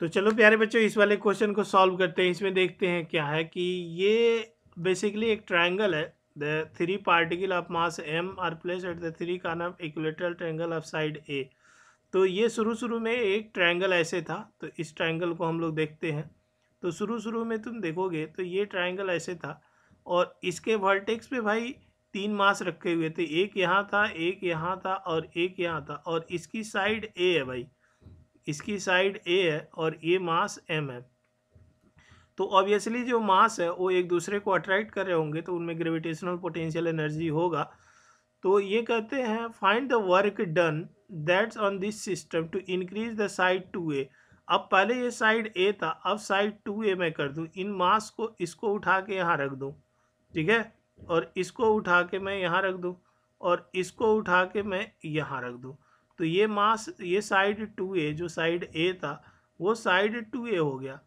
तो चलो प्यारे बच्चों इस वाले क्वेश्चन को सॉल्व करते हैं इसमें देखते हैं क्या है कि ये बेसिकली एक ट्रायंगल है the three particle of mass M are place at the three corner of equilateral triangle of side A तो ये शुरू शुरू में एक ट्रायंगल ऐसे था तो इस ट्रायंगल को हम लोग देखते हैं तो शुरू शुरू में तुम देखोगे तो ये ट्रायंगल ऐसे था और इसके वर्टेक्स पे भाई तीन मास रखे हुए थे एक यहाँ था एक यहाँ था और एक यहाँ था और इसकी साइड ए है भाई इसकी साइड ए है और ये मास एम है तो ऑब्वियसली जो मास है वो एक दूसरे को अट्रैक्ट कर रहे होंगे तो उनमें ग्रेविटेशनल पोटेंशियल एनर्जी होगा तो ये कहते हैं find the work done that's on this system to increase the side two A अब पहले ये साइड ए था अब साइड टू ए मैं कर दूँ इन मास को इसको उठा के यहाँ रख दूँ ठीक है और इसको उठा के मैं यहाँ रख दूँ और इसको उठा के मैं यहाँ रख दूँ तो ये मास ये साइड टू ए जो साइड ए था वो साइड टू ए हो गया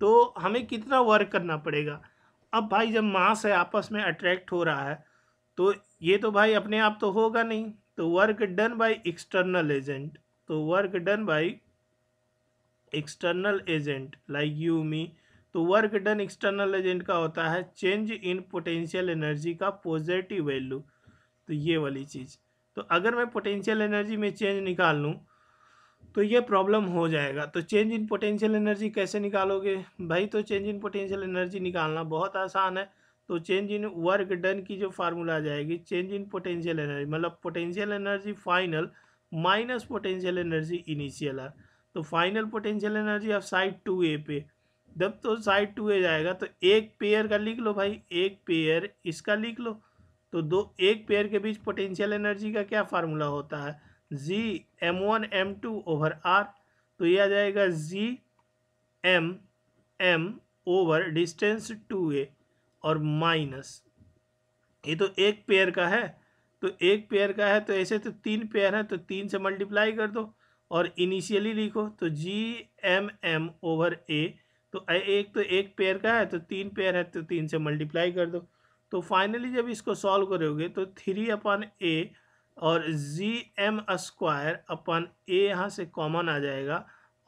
तो हमें कितना वर्क करना पड़ेगा अब भाई जब मास है आपस में अट्रैक्ट हो रहा है तो ये तो भाई अपने आप तो होगा नहीं तो work done by external agent तो work done by external agent like you me तो वर्क डन एक्सटर्नल एजेंट का होता है चेंज इन पोटेंशियल एनर्जी का पॉजिटिव वैल्यू तो ये वाली चीज़ तो अगर मैं पोटेंशियल एनर्जी में चेंज निकाल लूँ तो ये प्रॉब्लम हो जाएगा तो चेंज इन पोटेंशियल एनर्जी कैसे निकालोगे भाई तो चेंज इन पोटेंशियल एनर्जी निकालना बहुत आसान है तो चेंज इन वर्क डन की जो फार्मूला आ जाएगी चेंज इन पोटेंशियल एनर्जी मतलब potential energy final minus potential energy initial है तो फाइनल पोटेंशियल एनर्जी अब साइड टू ए पे जब तो साइड टू ए जाएगा तो एक पेयर का लिख लो भाई एक पेयर इसका लिख लो तो दो एक पेयर के बीच पोटेंशियल एनर्जी का क्या फार्मूला होता है G M one M two over R तो यह आ जाएगा G M M over distance two A और माइनस ये तो एक पेयर का है तो एक पेयर का है तो ऐसे तो तीन पेयर है तो तीन से मल्टीप्लाई कर दो और इनिशियली लिखो तो G M M over A तो एक तो एक पेयर का है तो तीन पेयर है तो तीन से मल्टीप्लाई कर दो तो फाइनली जब इसको सॉल्व करोगे तो थ्री अपन ए और जी एम स्क्वायर अपन ए यहाँ से कॉमन आ जाएगा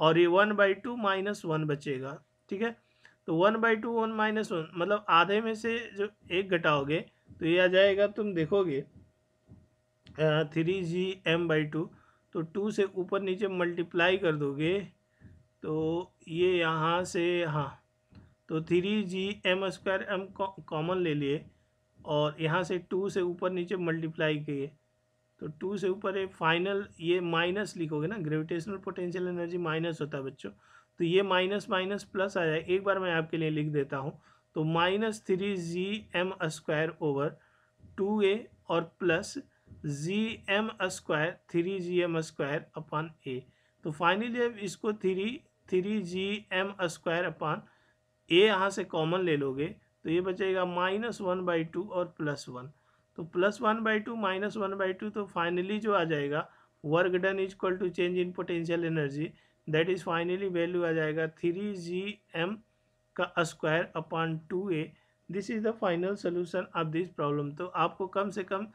और ये one by two minus one बचेगा ठीक है तो one by two one minus one मतलब आधे में से जो एक घटाओगे तो ये आ जाएगा तुम देखोगे three G M by two तो टू से ऊपर नीचे मल्टीप्लाई कर दोगे तो ये यहाँ से हाँ तो three G M square M common ले लिए और यहाँ से टू से ऊपर नीचे मल्टीप्लाई किए तो टू से ऊपर ये फाइनल ये माइनस लिखोगे ना ग्रेविटेशनल पोटेंशियल एनर्जी माइनस होता है बच्चों तो ये माइनस माइनस प्लस आ जाए एक बार मैं आपके लिए लिख देता हूँ तो minus three G M square over two A और plus G M square three G M square upon A तो फाइनली अब इसको three three G M square upon A यहाँ से कॉमन ले लोगे तो ये बचेगा माइनस वन बाई टू और प्लस वन तो plus one by two minus one by two तो फाइनली जो आ जाएगा work done is equal to change in potential energy that is finally value आ जाएगा थ्री जी एम का square upon two A this is the final solution of this problem तो आपको कम से कम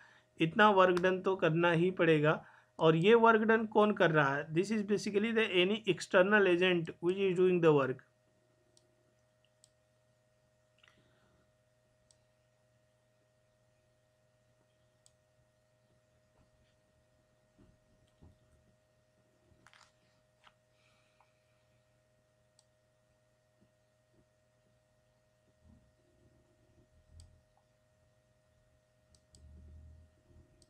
इतना वर्क डन तो करना ही पड़ेगा और ये वर्क डन कौन कर रहा है this is basically the any external agent which is doing the work